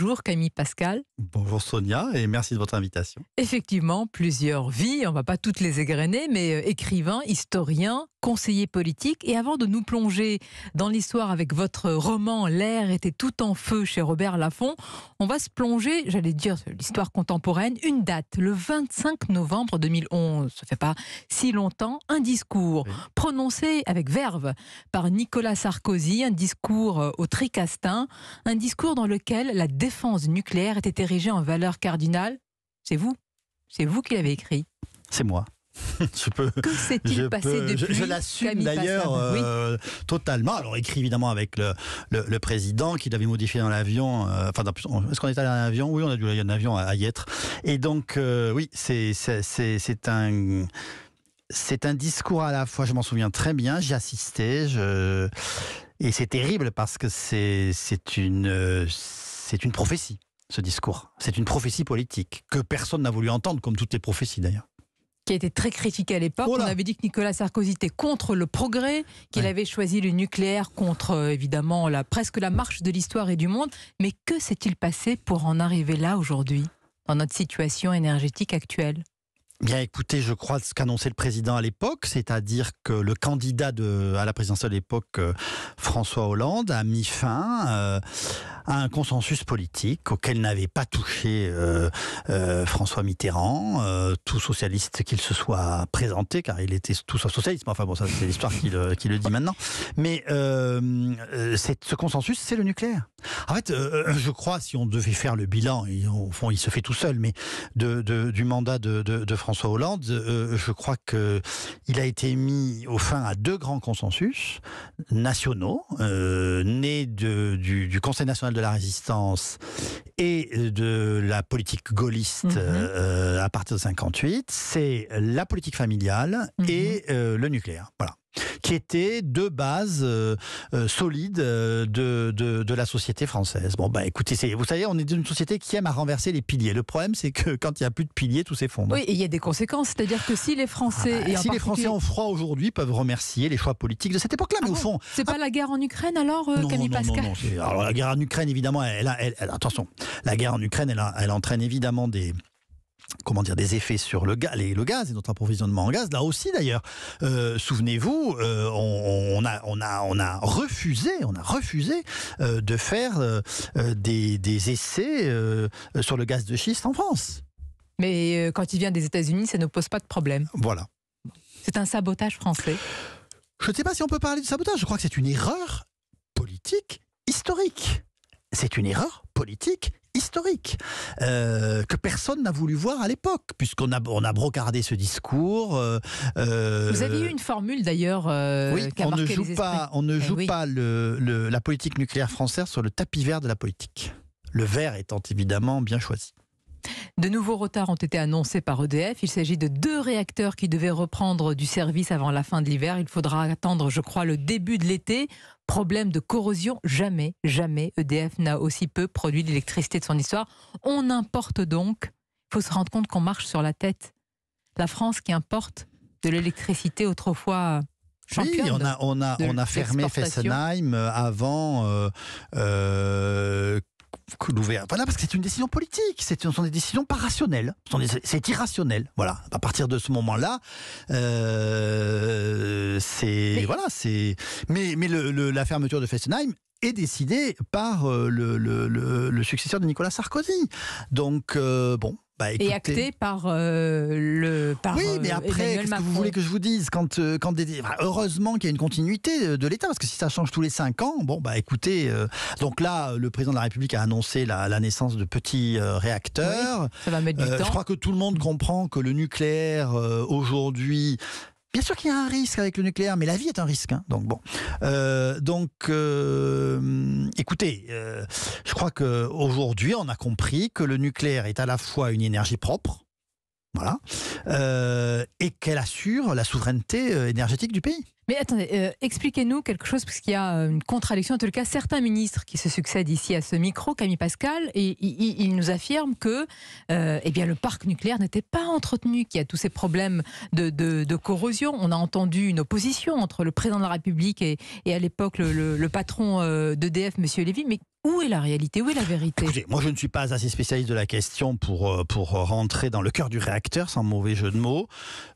Bonjour Camille Pascal. Bonjour Sonia et merci de votre invitation. Effectivement, plusieurs vies, on ne va pas toutes les égrener, mais euh, écrivain, historien, conseiller politique. Et avant de nous plonger dans l'histoire avec votre roman L'air était tout en feu chez Robert Laffont, on va se plonger, j'allais dire, l'histoire contemporaine, une date, le 25 novembre 2011, ça fait pas si longtemps, un discours prononcé avec verve par Nicolas Sarkozy, un discours euh, au Tricastin, un discours dans lequel la défense nucléaire était érigée en valeur cardinale. C'est vous, c'est vous qui l'avez écrit. C'est moi. je peux, que s'est-il passé depuis Je, l'assume d'ailleurs euh, totalement. Alors écrit évidemment avec le, président qui l'avait modifié dans l'avion. Euh, enfin, est-ce qu'on est allé dans l'avion Oui, on a dû aller dans l'avion à, y être Et donc euh, oui, c'est un c'est un discours à la fois. Je m'en souviens très bien. J'y assistais. Je... Et c'est terrible parce que c'est une c'est une prophétie. Ce discours, c'est une prophétie politique que personne n'a voulu entendre, comme toutes les prophéties d'ailleurs qui a été très critique à l'époque. Oh On avait dit que Nicolas Sarkozy était contre le progrès, qu'il avait choisi le nucléaire contre, euh, évidemment, la, presque la marche de l'histoire et du monde. Mais que s'est-il passé pour en arriver là aujourd'hui, dans notre situation énergétique actuelle Bien écoutez, je crois ce qu'annonçait le président à l'époque, c'est-à-dire que le candidat de, à la présidence à l'époque, euh, François Hollande, a mis fin euh, à un consensus politique auquel n'avait pas touché euh, François Mitterrand, tout socialiste qu'il se soit présenté, car il était tout sauf socialiste, enfin bon, ça c'est l'histoire qui, le, dit maintenant. Mais ce consensus, c'est le nucléaire. En fait, je crois, si on devait faire le bilan, au fond il se fait tout seul, mais de, du mandat de, de François François Hollande, euh, euh, je crois qu'il a été mis au fin à deux grands consensus nationaux, euh, nés du, Conseil national de la résistance et de la politique gaulliste mhm. à partir de 58. C'est la politique familiale mhm. et le nucléaire. Voilà qui étaient deux bases euh, euh, solides euh, de, la société française. Bon, bah écoutez, vous savez, on est une société qui aime à renverser les piliers. Le problème, c'est que quand il n'y a plus de piliers, tout s'effondre. Oui, et il y a des conséquences. C'est-à-dire que si les Français. Ah bah, et si les Français ont froid aujourd'hui, peuvent remercier les choix politiques de cette époque-là, ah mais au fond. C'est pas ah la guerre en Ukraine alors, non, Camille non, non, Alors, la guerre en Ukraine, évidemment, elle, attention, la guerre en Ukraine, elle, elle entraîne évidemment des comment dire, des effets sur le, gaz et notre approvisionnement en gaz. Là aussi, d'ailleurs, euh, souvenez-vous, euh, on, a, refusé, on a refusé euh, de faire des, des, essais sur le gaz de schiste en France. Mais quand il vient des États-Unis, ça ne pose pas de problème. Voilà. C'est un sabotage français. Je ne sais pas si on peut parler de sabotage. Je crois que c'est une erreur politique historique. C'est une erreur politique historique euh, que personne n'a voulu voir à l'époque, puisqu'on a, on a brocardé ce discours. Euh, euh, Vous aviez eu une formule d'ailleurs. oui, on ne, joue pas, on ne eh joue pas le, la politique nucléaire française sur le tapis vert de la politique. Le vert étant évidemment bien choisi. De nouveaux retards ont été annoncés par EDF. Il s'agit de deux réacteurs qui devaient reprendre du service avant la fin de l'hiver. Il faudra attendre, je crois, le début de l'été. Problème de corrosion, jamais, jamais EDF n'a aussi peu produit d'électricité de son histoire. On importe donc, il faut se rendre compte qu'on marche sur la tête. La France qui importe de l'électricité autrefois oui, on a, on a, fermé Fessenheim euh, avant euh, euh, voilà, parce que c'est une décision politique. Ce sont des décisions pas rationnelles. C'est irrationnel. Voilà. À partir de ce moment-là, euh, c'est voilà, c'est. Mais mais la fermeture de Fessenheim est décidée par euh, le, successeur de Nicolas Sarkozy. Donc euh, bon, bah, Et acté par euh, le. Par, oui, euh, mais après, ce que vous voulez que je vous dise quand, euh, quand Heureusement qu'il y a une continuité de l'État, parce que si ça change tous les cinq ans, bon, bah écoutez. donc là, le président de la République a annoncé la, naissance de petits réacteurs. ça va mettre du temps. Je crois que tout le monde comprend que le nucléaire, aujourd'hui, Bien sûr qu'il y a un risque avec le nucléaire, mais la vie est un risque. Hein. Donc bon, euh, donc euh, écoutez, euh, je crois qu'aujourd'hui, on a compris que le nucléaire est à la fois une énergie propre, voilà, et qu'elle assure la souveraineté énergétique du pays. Mais attendez, euh, expliquez-nous quelque chose, parce qu'il y a euh, une contradiction, en tout cas, certains ministres qui se succèdent ici à ce micro, Camille Pascal, et ils nous affirment que euh, eh bien, le parc nucléaire n'était pas entretenu, qu'il y a tous ces problèmes de, de, corrosion. On a entendu une opposition entre le président de la République et, et à l'époque le, patron d'EDF, M. Lévy, mais où est la réalité Où est la vérité moi je ne suis pas assez spécialiste de la question pour, pour rentrer dans le cœur du réacteur, sans mauvais jeu de mots.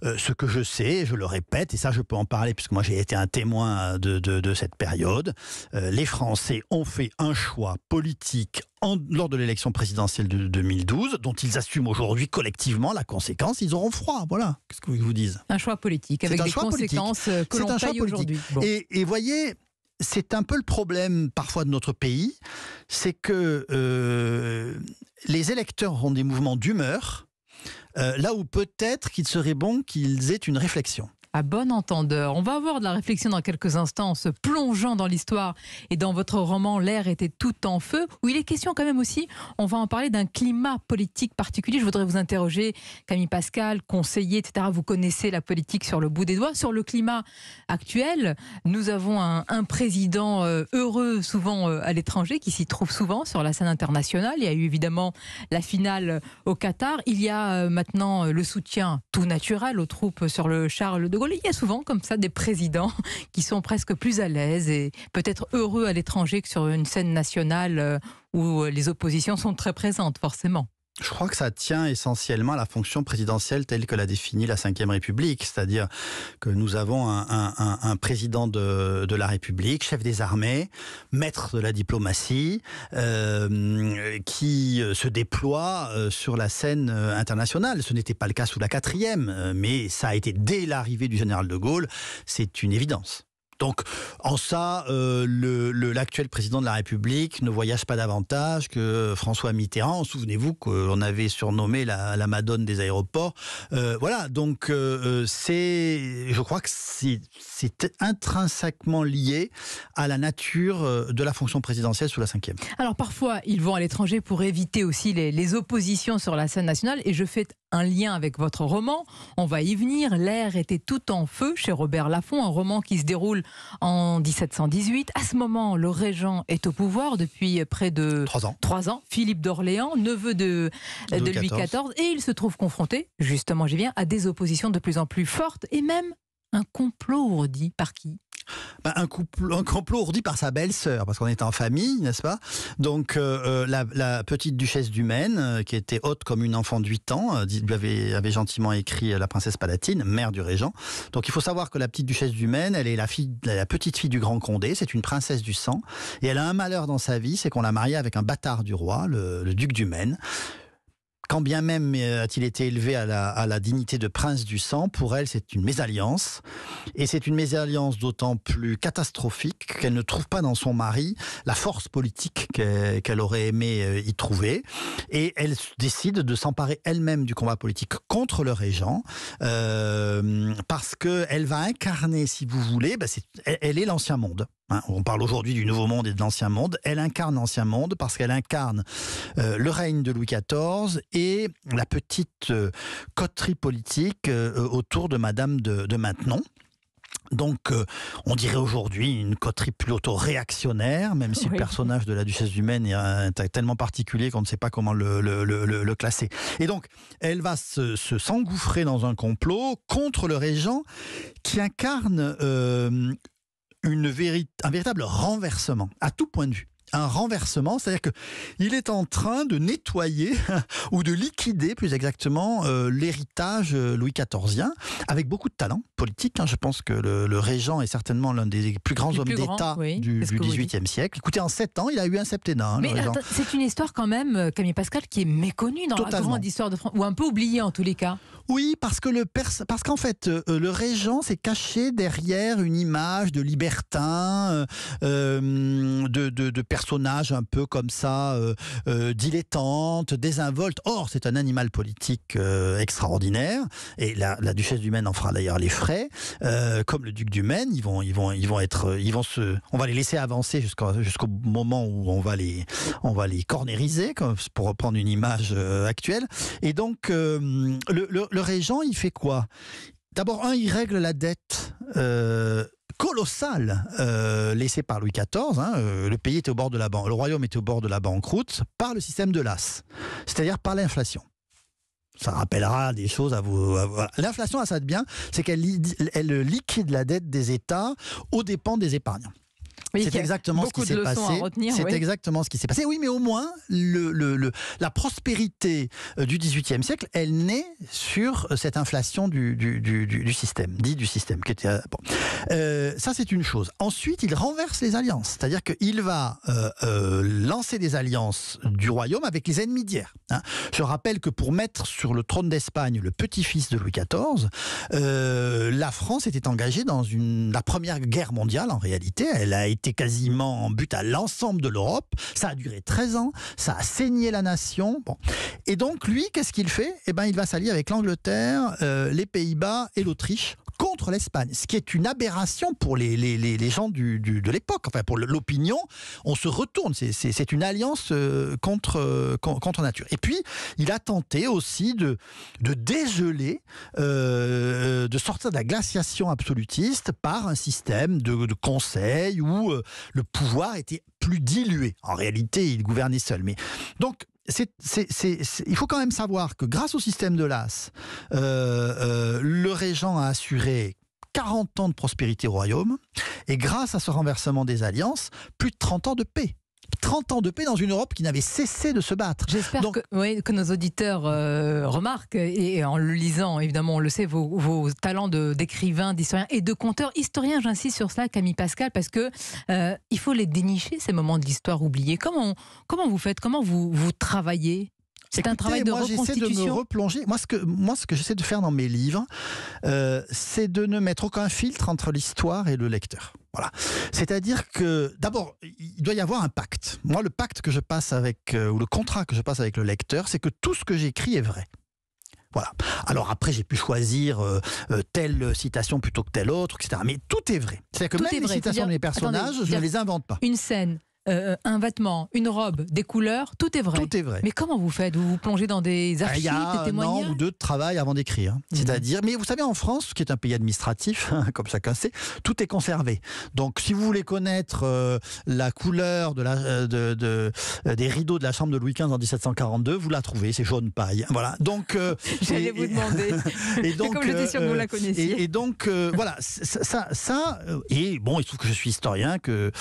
ce que je sais, je le répète, et ça je peux en parler, puisque moi j'ai été un témoin de, cette période. Euh, les Français ont fait un choix politique lors de l'élection présidentielle de 2012, dont ils assument aujourd'hui collectivement la conséquence. Ils auront froid, voilà. Qu'est-ce que vous disent Un choix politique avec des conséquences euh, politique. que l'on paye aujourd'hui. Et, et voyez, c'est un peu le problème parfois de notre pays, c'est que euh, les électeurs ont des mouvements d'humeur, là où peut-être qu'il serait bon qu'ils aient une réflexion à bon entendeur. On va avoir de la réflexion dans quelques instants en se plongeant dans l'histoire et dans votre roman L'air était tout en feu, où il est question quand même aussi, on va en parler d'un climat politique particulier. Je voudrais vous interroger, Camille Pascal, conseiller, etc. Vous connaissez la politique sur le bout des doigts. Sur le climat actuel, nous avons un, un président euh, heureux souvent euh, à l'étranger qui s'y trouve souvent sur la scène internationale. Il y a eu évidemment la finale euh, au Qatar. Il y a maintenant le soutien tout naturel aux troupes sur le Charles de Gaulle. Il y a souvent comme ça des présidents qui sont presque plus à l'aise et peut-être heureux à l'étranger que sur une scène nationale euh, où euh, les oppositions sont très présentes, forcément. Je crois que ça tient essentiellement à la fonction présidentielle telle que l'a définie la Ve République, c'est-à-dire que nous avons un, président de, la République, chef des armées, maître de la diplomatie, euh, qui euh, se déploie euh, sur la scène internationale. Ce n'était pas le cas sous la quatrième, mais ça a été dès l'arrivée du général de Gaulle, c'est une évidence. Donc, en ça, euh, l'actuel président de la République ne voyage pas davantage que François Mitterrand. Souvenez-vous qu'on avait surnommé la, Madone des aéroports. Euh, voilà, donc euh, c'est, je crois que c'est intrinsèquement lié à la nature de la fonction présidentielle sous la cinquième. Alors parfois, ils vont à l'étranger pour éviter aussi les, les oppositions sur la scène nationale. Et je fais un lien avec votre roman. On va y venir. L'air était tout en feu chez Robert Laffont, un roman qui se déroule en 1718. À ce moment, le régent est au pouvoir depuis près de trois ans. 3 ans. Philippe d'Orléans, neveu de, Louis XIV, et il se trouve confronté, justement, j'y viens, à des oppositions de plus en plus fortes et même un complot dit par qui bah, un, couple, un complot ourdi par sa belle-sœur, parce qu'on était en famille, n'est-ce pas Donc euh, euh, la, petite duchesse du Maine, euh, qui était haute comme une enfant de 8 ans, avait, gentiment écrit la princesse Palatine, mère du régent. Donc il faut savoir que la petite duchesse du Maine, elle est la, fille, la petite fille du grand Condé, c'est une princesse du sang, et elle a un malheur dans sa vie, c'est qu'on l'a mariée avec un bâtard du roi, le, le duc du Maine quand bien même euh, a-t-il été élevé à la, dignité de prince du sang, pour elle, c'est une mésalliance. Et c'est une mésalliance d'autant plus catastrophique qu'elle ne trouve pas dans son mari la force politique qu'elle aurait aimé euh, y trouver. Et elle décide de s'emparer elle-même du combat politique contre le régent, euh, parce qu'elle va incarner, si vous voulez, bah, elle est l'ancien monde. Hein, on parle aujourd'hui du Nouveau Monde et de l'Ancien Monde. Elle incarne l'Ancien Monde parce qu'elle incarne euh, le règne de Louis XIV et la petite euh, coterie politique euh, autour de Madame de, Maintenon. Donc, on dirait aujourd'hui une coterie plutôt réactionnaire, même si le personnage de la duchesse du Maine est tellement particulier qu'on ne sait pas comment le, classer. Et donc, elle va se, s'engouffrer dans un complot contre le régent qui incarne un véritable renversement à tout point de vue un renversement, c'est-à-dire que il est en train de nettoyer ou de liquider plus exactement euh, l'héritage euh, Louis XIVien avec beaucoup de talent politique. Hein. Je pense que le, régent est certainement l'un des plus grands hommes d'État du, XVIIIe siècle. Écoutez, en sept ans, il a eu un septennat. Hein, Mais c'est une histoire quand même, euh, Camille Pascal, qui est méconnue dans la grande histoire de France ou un peu oubliée en tous les cas. Oui, parce que le parce qu'en fait, le régent s'est caché derrière une image de libertin, de, de, de personnage un peu comme ça, euh, euh, dilettante, désinvolte. Or, c'est un animal politique euh, extraordinaire, et la, duchesse du Maine en fera d'ailleurs les frais. comme le duc du Maine, ils vont, ils vont, ils vont être, ils vont se, on va les laisser avancer jusqu'au moment où on va les, on va les cornériser, comme pour reprendre une image actuelle. Et donc, le, le, régent, il fait quoi D'abord, un, il règle la dette. Euh, colossale euh, laissée par Louis XIV. Hein, euh, le pays était au bord de la banque. le royaume était au bord de la banqueroute par le système de l'as, c'est-à-dire par l'inflation. Ça rappellera des choses à vous. L'inflation, à ça de bien, c'est qu'elle liquide la dette des États aux dépens des épargnants c'est exactement ce qui s'est passé. C'est exactement ce qui s'est passé. Oui, mais au moins, la prospérité euh, du XVIIIe siècle, elle naît sur euh, cette inflation du, système, dit du système. Qui était, euh, bon. ça, c'est une chose. Ensuite, il renverse les alliances. C'est-à-dire qu'il va lancer des alliances du royaume avec les ennemis d'hier. Hein. Je rappelle que pour mettre sur le trône d'Espagne le petit-fils de Louis XIV, la France était engagée dans la première guerre mondiale, en réalité. Elle a a été quasiment en but à l'ensemble de l'Europe. Ça a duré 13 ans, ça a saigné la nation. Et donc, lui, qu'est-ce qu'il fait Eh ben, il va s'allier avec l'Angleterre, euh, les Pays-Bas et l'Autriche contre l'Espagne, ce qui est une aberration pour les, les, gens de l'époque, enfin pour l'opinion. On se retourne, c'est une alliance euh, contre, euh, contre nature. Et puis, il a tenté aussi de, de dégeler, euh, de sortir de la glaciation absolutiste par un système de, de conseil où le pouvoir était plus dilué. En réalité, il gouvernait seul. Mais donc, il faut quand même savoir que grâce au système de l'AS, euh, euh, le régent a assuré 40 ans de prospérité au royaume, et grâce à ce renversement des alliances, plus de 30 ans de paix. 30 ans de paix dans une Europe qui n'avait cessé de se battre. J'espère que, que, nos auditeurs euh, remarquent, et, en le lisant, évidemment, on le sait, vos, talents d'écrivain, d'historien et de conteur. Historien, j'insiste sur ça, Camille Pascal, parce qu'il euh, faut les dénicher, ces moments de l'histoire oubliés. Comment, comment vous faites Comment vous travaillez c'est un travail de moi, replonger. Moi, ce que, moi, ce que j'essaie de faire dans mes livres, euh, c'est de ne mettre aucun filtre entre l'histoire et le lecteur. Voilà. C'est-à-dire que, d'abord, il doit y avoir un pacte. Moi, le pacte que je passe avec, euh, ou le contrat que je passe avec le lecteur, c'est que tout ce que j'écris est vrai. Voilà. Alors après, j'ai pu choisir euh, telle citation plutôt que telle autre, etc. Mais tout est vrai. C'est-à-dire que même les citations de mes personnages, je ne les invente pas. Une scène, euh, un vêtement, une robe, des couleurs, tout est vrai. Tout est vrai. Mais comment vous faites Vous vous plongez dans des archives, Il y a témoignages un an ou deux de travail avant d'écrire. Mhm. C'est-à-dire, mais vous savez, en France, qui est un pays administratif, comme chacun sait, tout est conservé. Donc, si vous voulez connaître euh, la couleur de la, euh, de, des rideaux de la chambre de Louis XV en 1742, vous la trouvez, c'est jaune paille. Voilà. Donc, j'allais vous demander. et donc, vous la connaissiez. Et, donc, voilà, ça, ça, et bon, il se trouve que je suis historien, que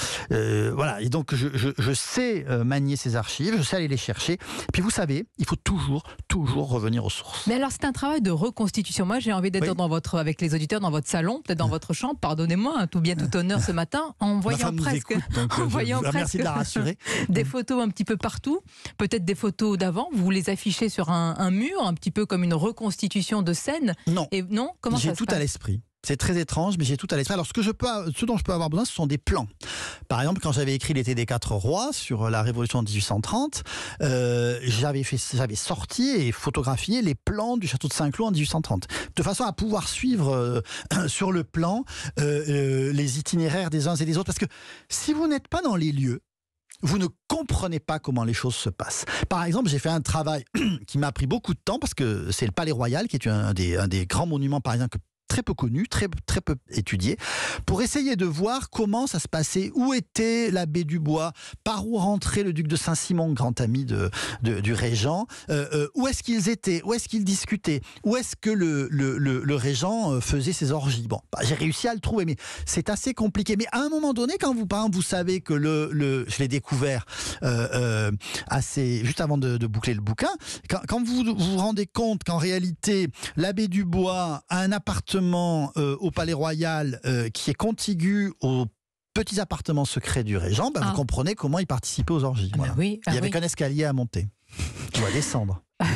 voilà, et donc je, sais euh, manier ces archives, je sais aller les chercher. Puis vous savez, il faut toujours, toujours revenir aux sources. Mais alors c'est un travail de reconstitution. Moi j'ai envie d'être dans votre, avec les auditeurs dans votre salon, peut-être dans ah. votre chambre, pardonnez-moi, hein, tout bien, tout honneur ce matin, en voyant presque, en euh, voyant presque merci de des photos un petit peu partout, peut-être des photos d'avant, vous les affichez sur un, mur, un petit peu comme une reconstitution de scène. Non. Et non, comment J'ai tout à l'esprit. C'est très étrange, mais j'ai tout à l'esprit. Alors, ce, je ce dont je peux avoir besoin, ce sont des plans. Par exemple, quand j'avais écrit l'été des quatre rois sur euh, la Révolution de 1830, euh, j'avais sorti et photographié les plans du château de Saint-Cloud en 1830, de façon à pouvoir suivre euh, sur le plan les itinéraires des uns et des autres. Parce que si vous n'êtes pas dans les lieux, vous ne comprenez pas comment les choses se passent. Par exemple, j'ai fait un travail qui m'a pris beaucoup de temps parce que c'est le Palais Royal, qui est un des, un des grands monuments parisiens que très peu connu, très, très peu étudié, pour essayer de voir comment ça se passait, où était l'abbé Dubois, par où rentrait le duc de Saint-Simon, grand ami de, du régent, euh, euh, où est-ce qu'ils étaient, où est-ce qu'ils discutaient, où est-ce que le, le, le, régent euh, faisait ses orgies. Bon, bah, j'ai réussi à le trouver, mais c'est assez compliqué. Mais à un moment donné, quand vous parlez, vous savez que le, je l'ai découvert assez juste avant de, boucler le bouquin, quand, quand vous vous rendez compte qu'en réalité, l'abbé Dubois a un appartement euh, au Palais Royal euh, qui est contigu aux petits appartements secrets du régent, bah, vous ah. comprenez comment il participait aux orgies. Ah, bah ah il n'y avait qu'un escalier à monter ou à descendre.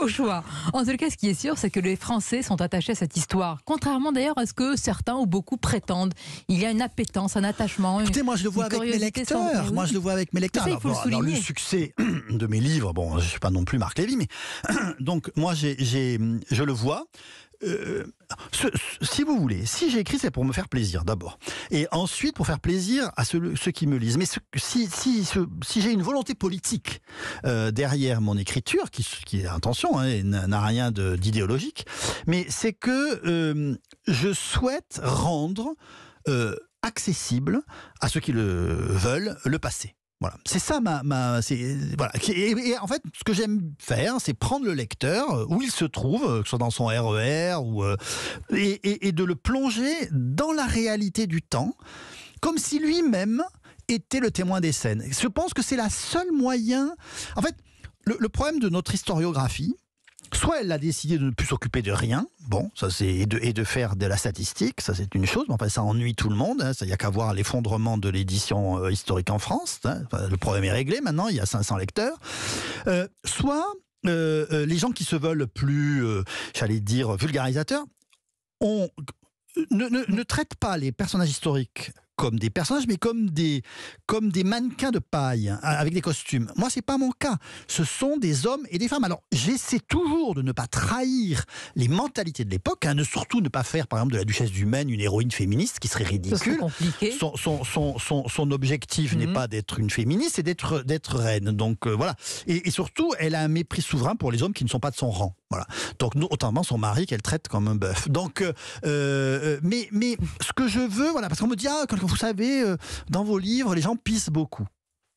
Au choix. En tout cas, ce qui est sûr, c'est que les Français sont attachés à cette histoire. Contrairement d'ailleurs à ce que certains ou beaucoup prétendent. Il y a une appétence, un attachement. Écoutez, moi je le vois avec mes lecteurs. Moi je le vois avec mes lecteurs. C'est le, succès de mes livres, bon, je ne suis pas non plus Marc Lévy, mais donc moi je le vois. Euh, euh, si vous voulez, si j'écris, c'est pour me faire plaisir d'abord. Et ensuite, pour faire plaisir à ceux, qui me lisent. Mais si, j'ai une volonté politique euh, derrière mon écriture, qui, qui intention hein, et n'a rien d'idéologique, mais c'est que je souhaite rendre accessible à ceux qui le veulent le passé. Voilà, c'est ça ma, ma voilà. Et, en fait, ce que j'aime faire, c'est prendre le lecteur euh, où il se trouve, euh, que ce soit dans son RER e ou euh, et, de le plonger dans la réalité du temps, comme si lui-même était le témoin des scènes. Je pense que c'est la seule moyen. En fait, le problème de notre historiographie, Soit elle a décidé de ne plus s'occuper de rien, bon, ça c'est et de, faire de la statistique, ça c'est une chose, mais enfin ça ennuie tout le monde. il hein, n'y a qu'à voir l'effondrement de l'édition euh, historique en France. Hein, le problème est réglé maintenant, il y a 500 lecteurs. Euh, soit euh, les gens qui se veulent plus, j'allais dire vulgarisateurs, ont, ne, ne, ne traitent pas les personnages historiques comme des personnages, mais comme des, comme des mannequins de paille, hein, avec des costumes. Moi, c'est pas mon cas. Ce sont des hommes et des femmes. Alors, j'essaie toujours de ne pas trahir les mentalités de l'époque, hein, surtout ne pas faire, par exemple, de la Duchesse du une héroïne féministe, qui serait ridicule. Compliqué. Son, son, son, son, objectif n'est mhm. pas d'être une féministe, c'est d'être, d'être reine. Donc, euh, voilà. Et, surtout, elle a un mépris souverain pour les hommes qui ne sont pas de son rang. Voilà. Donc, notamment son mari qu'elle traite comme un bœuf. Donc, euh, euh, mais, mais ce que je veux, voilà, parce qu'on me dit, ah, quand vous savez, euh, dans vos livres, les gens pissent beaucoup.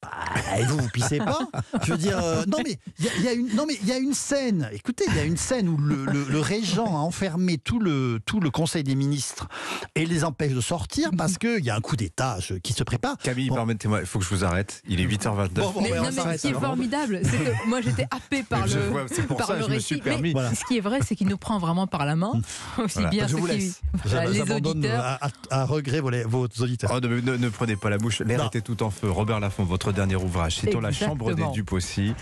Bah, et vous, vous pissez pas Je veux dire, euh, non mais il y, a une, il y a une scène. Écoutez, il y a une scène où le, régent a enfermé tout le tout le Conseil des ministres et les empêche de sortir parce que il y a un coup d'État qui se prépare. Camille, permettez-moi, il faut que je vous arrête. Il est 8h29. non, mais ce qui est formidable, c'est que moi j'étais happé par le pour le récit. ce qui est vrai, c'est qu'il nous prend vraiment par la main aussi bien je vous laisse. les auditeurs à, regret vos, auditeurs. Oh, ne, prenez pas la bouche, L'air était tout en feu. Robert Laffont, votre dernier ouvrage. Citons La Chambre des Dupes euh, aussi.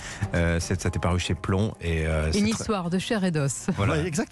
ça t'est paru chez Plomb. Et, euh, Une histoire de chair et d'os. Voilà, exactement.